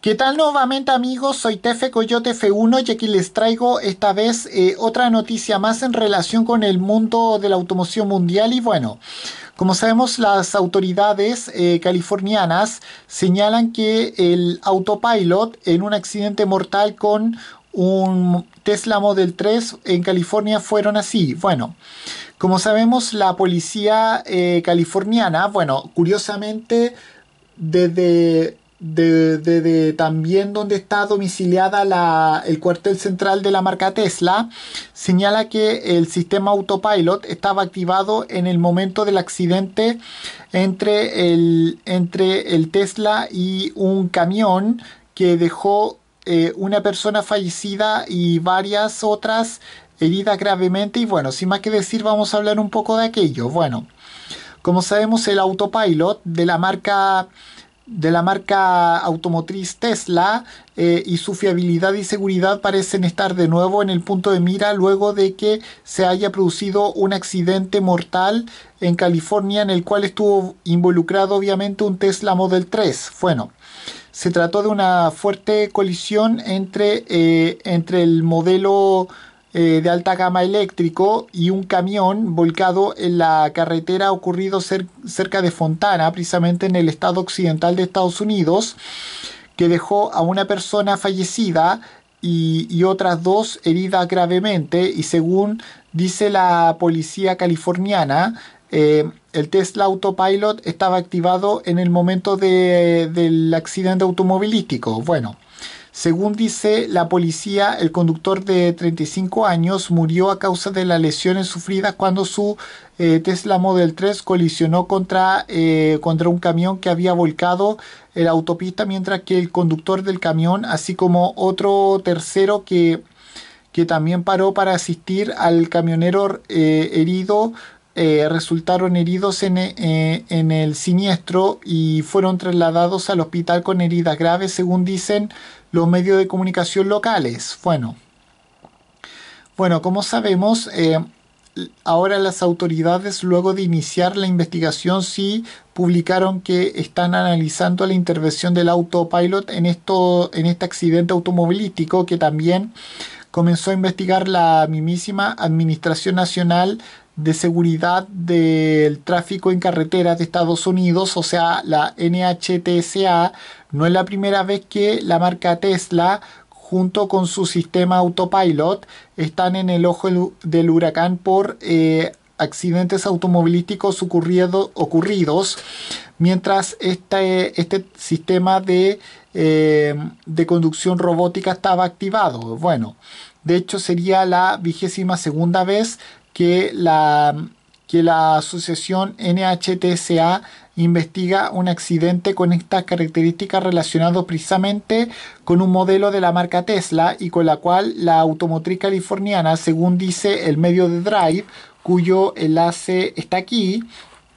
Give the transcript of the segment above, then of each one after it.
¿Qué tal nuevamente amigos? Soy Tefe Coyote F1 y aquí les traigo esta vez eh, otra noticia más en relación con el mundo de la automoción mundial y bueno, como sabemos las autoridades eh, californianas señalan que el autopilot en un accidente mortal con un Tesla Model 3 en California fueron así. Bueno, como sabemos la policía eh, californiana, bueno, curiosamente desde de, también donde está domiciliada el cuartel central de la marca Tesla, señala que el sistema autopilot estaba activado en el momento del accidente entre el, Tesla y un camión que dejó eh, una persona fallecida y varias otras heridas gravemente. Y bueno, sin más que decir, vamos a hablar un poco de aquello. Bueno, como sabemos, el autopilot de la marca de la marca automotriz Tesla eh, y su fiabilidad y seguridad parecen estar de nuevo en el punto de mira luego de que se haya producido un accidente mortal en California en el cual estuvo involucrado obviamente un Tesla Model 3. Bueno, se trató de una fuerte colisión entre, eh, entre el modelo eh, de alta gama eléctrico y un camión volcado en la carretera ocurrido cerca de Fontana, precisamente en el estado occidental de Estados Unidos, que dejó a una persona fallecida y, otras dos heridas gravemente y según dice la policía californiana, eh, el Tesla Autopilot estaba activado en el momento del accidente automovilístico. Bueno. Según dice la policía, el conductor de 35 años murió a causa de las lesiones sufridas cuando su eh, Tesla Model 3 colisionó contra, eh, contra un camión que había volcado la autopista, mientras que el conductor del camión, así como otro tercero que, que también paró para asistir al camionero eh, herido, resultaron heridos en, en, el siniestro y fueron trasladados al hospital con heridas graves, según dicen los medios de comunicación locales. Bueno, bueno como sabemos, eh, ahora las autoridades, luego de iniciar la investigación, sí publicaron que están analizando la intervención del autopilot en, esto, en este accidente automovilístico que también comenzó a investigar la mismísima Administración Nacional de Seguridad del Tráfico en Carreteras de Estados Unidos, o sea, la NHTSA, no es la primera vez que la marca Tesla junto con su sistema autopilot están en el ojo del huracán por eh, accidentes automovilísticos ocurridos mientras este, este sistema de, eh, de conducción robótica estaba activado. Bueno, de hecho sería la vigésima segunda vez que la, que la asociación NHTSA investiga un accidente con estas características relacionado precisamente con un modelo de la marca Tesla y con la cual la automotriz californiana, según dice el medio de Drive, cuyo enlace está aquí,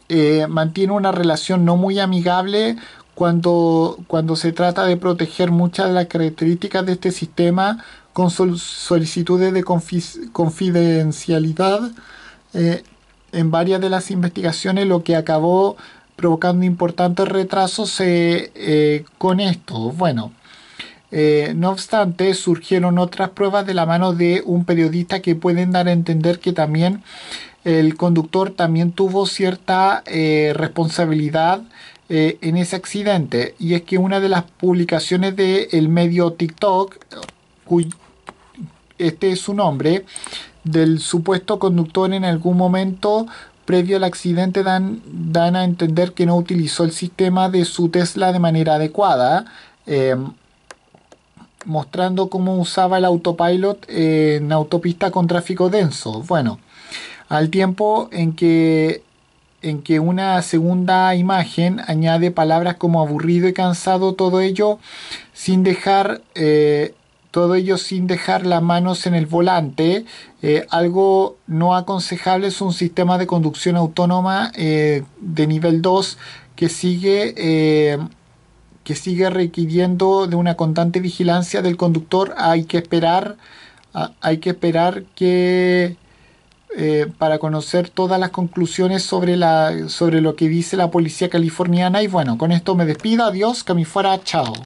eh, mantiene una relación no muy amigable cuando, cuando se trata de proteger muchas de las características de este sistema con solicitudes de confidencialidad eh, en varias de las investigaciones, lo que acabó provocando importantes retrasos eh, con esto. Bueno, eh, no obstante, surgieron otras pruebas de la mano de un periodista que pueden dar a entender que también el conductor también tuvo cierta eh, responsabilidad en ese accidente. Y es que una de las publicaciones del el medio TikTok, este es su nombre, del supuesto conductor en algún momento previo al accidente dan, a entender que no utilizó el sistema de su Tesla de manera adecuada, em, mostrando cómo usaba el autopilot en autopista con tráfico denso. Bueno, al tiempo en que, en que una segunda imagen añade palabras como aburrido y cansado, todo ello sin dejar... Eh, todo ello sin dejar las manos en el volante. Eh, algo no aconsejable es un sistema de conducción autónoma eh, de nivel 2 que sigue, eh, que sigue requiriendo de una constante vigilancia del conductor. Hay que esperar, hay que esperar que... para conocer todas las conclusiones sobre, la, sobre lo que dice la policía californiana. Y bueno, con esto me despido. Adiós, que me fuera. Chao.